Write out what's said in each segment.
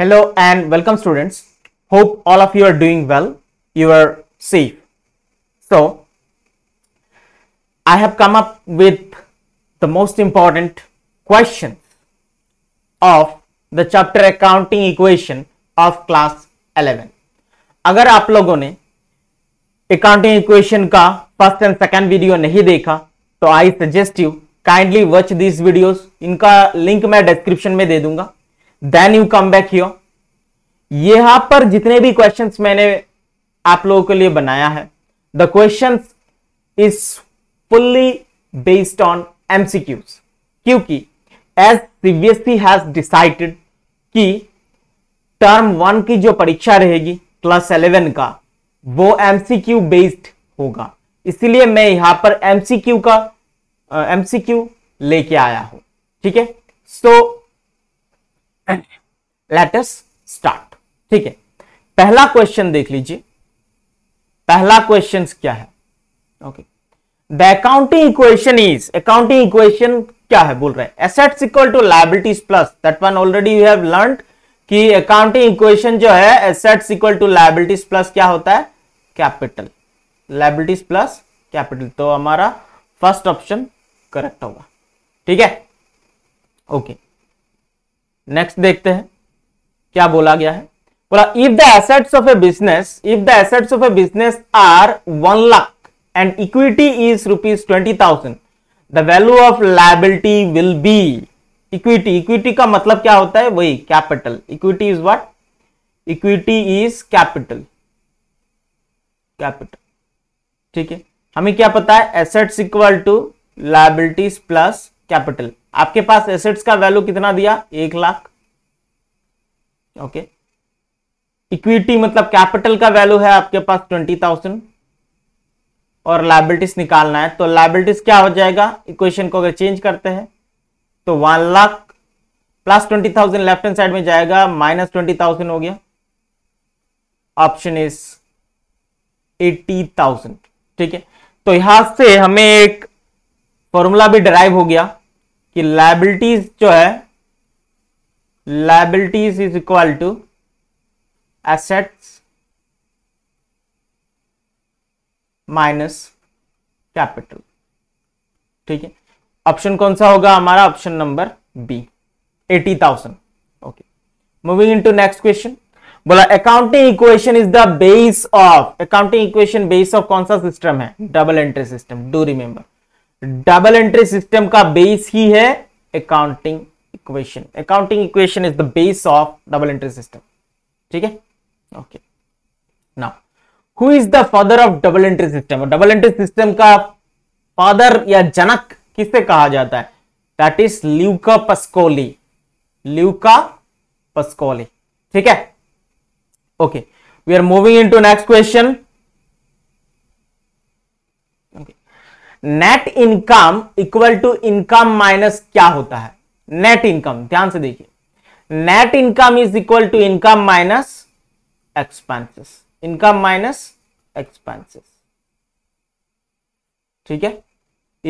Hello and welcome students. Hope all of you are doing well. You are safe. So, I have come up with the most important questions of the chapter accounting equation of class 11. अगर आप लोगों ने accounting equation का first and second video नहीं देखा तो I suggest you kindly watch this videos इनका link मैं डिस्क्रिप्शन में दे दूंगा then you come back here यहां पर जितने भी क्वेश्चन मैंने आप लोगों के लिए बनाया है the question is fully based on MCQs क्योंकि एज प्रीवियसली हैज डिसाइडेड कि टर्म वन की जो परीक्षा रहेगी क्लास इलेवन का वो एमसीक्यू बेस्ड होगा इसलिए मैं यहां पर एमसीक्यू का एमसीक्यू लेके आया हूं ठीक है सो लेटेस्ट स्टार्ट ठीक है पहला क्वेश्चन देख लीजिए पहला क्वेश्चन क्या है okay the accounting equation is accounting equation क्या है बोल रहे हैं assets equal to liabilities plus that one already you have learn कि अकाउंटिंग इक्वेशन जो है assets equal to liabilities plus क्या होता है कैपिटल लाइबिलिटीज प्लस कैपिटल तो हमारा फर्स्ट ऑप्शन करेक्ट होगा ठीक है ओके okay. नेक्स्ट देखते हैं क्या बोला गया है बोला if the assets of a business if the assets of a business are one lakh and equity is rupees twenty thousand the value of liability will be equity equity का मतलब क्या होता है वही capital equity is what equity is capital capital ठीक है हमें क्या पता है assets equal to liabilities plus capital आपके पास एसेट्स का वैल्यू कितना दिया एक लाख ओके इक्विटी मतलब कैपिटल का वैल्यू है आपके पास ट्वेंटी थाउजेंड और लाइबिलिटीज निकालना है तो लाइबिलिटीज क्या हो जाएगा इक्वेशन को अगर चेंज करते हैं तो one lakh plus twenty thousand left hand side में जाएगा माइनस ट्वेंटी थाउजेंड हो गया ऑप्शन इज एटी थाउजेंड ठीक है तो यहां से हमें एक फॉर्मूला भी डराइव हो गया कि लाइबिलिटीज जो है liabilities is equal to assets minus capital ठीक है ऑप्शन कौन सा होगा हमारा option number B eighty thousand okay moving into next question बोला accounting equation is the base of accounting equation base of कौन सा सिस्टम है double entry system do remember double entry system का बेस ही है accounting equation accounting equation is the base of double entry system ठीक है okay now who is the father of double entry system double entry system का father या जनक किसे कहा जाता है that is Luca Pacioli Luca Pacioli ठीक है okay we are moving into next question net income equal to income minus क्या होता है नेट इनकम ध्यान से देखिए net income is equal to income minus expenses income minus expenses ठीक है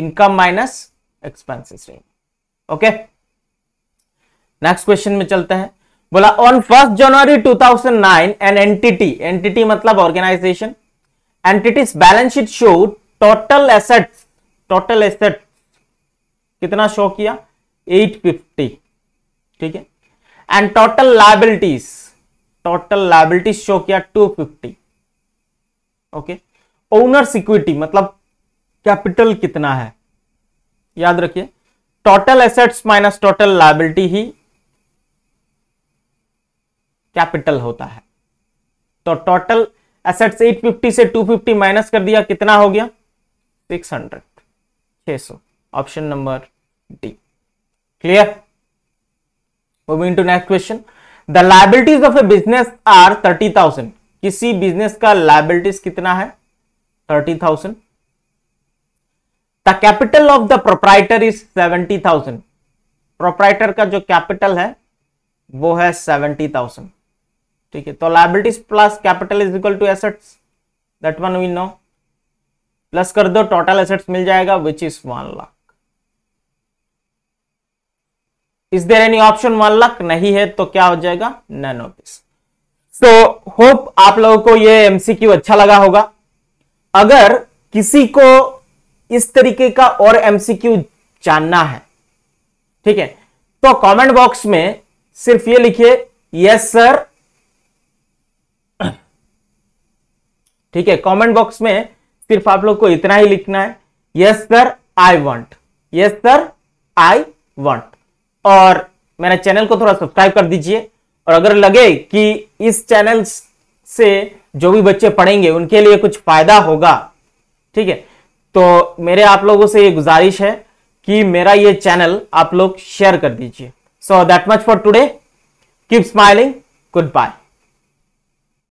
income minus expenses okay next question में चलते हैं बोला on first January 2009 an entity entity मतलब organisation entity's balance sheet showed total asset total asset कितना show किया 850 ठीक है and total liabilities total liabilities show किया 250 ओके ओनर्स इक्विटी मतलब कैपिटल कितना है याद रखिए total assets minus total liability ही कैपिटल होता है तो टोटल एसेट्स 850 से 250 माइनस कर दिया कितना हो गया सिक्स हंड्रेड छ सौ option number D clear moving to next question the liabilities of a business are thirty thousand किसी बिजनेस का लाइबिलिटीज कितना है thirty thousand the capital of the proprietor is seventy thousand proprietor का जो capital है वो है सेवेंटी थाउजेंड ठीक है तो liabilities plus capital is equal to assets that one we know plus कर दो टोटल एसेट्स मिल जाएगा which is one lakh is there any option one lakh नहीं है तो क्या हो जाएगा नन ऑफिस सो होप आप लोगों को ये एमसीक्यू अच्छा लगा होगा अगर किसी को इस तरीके का और एमसीक्यू जानना है ठीक है तो कमेंट बॉक्स में सिर्फ ये लिखिए यस सर ठीक है कमेंट बॉक्स में सिर्फ आप लोग को इतना ही लिखना है yes sir I want yes sir I want और मेरा चैनल को थोड़ा सब्सक्राइब कर दीजिए और अगर लगे कि इस चैनल से जो भी बच्चे पढ़ेंगे उनके लिए कुछ फायदा होगा ठीक है तो मेरे आप लोगों से ये गुजारिश है कि मेरा ये चैनल आप लोग शेयर कर दीजिए so that much for today keep smiling good bye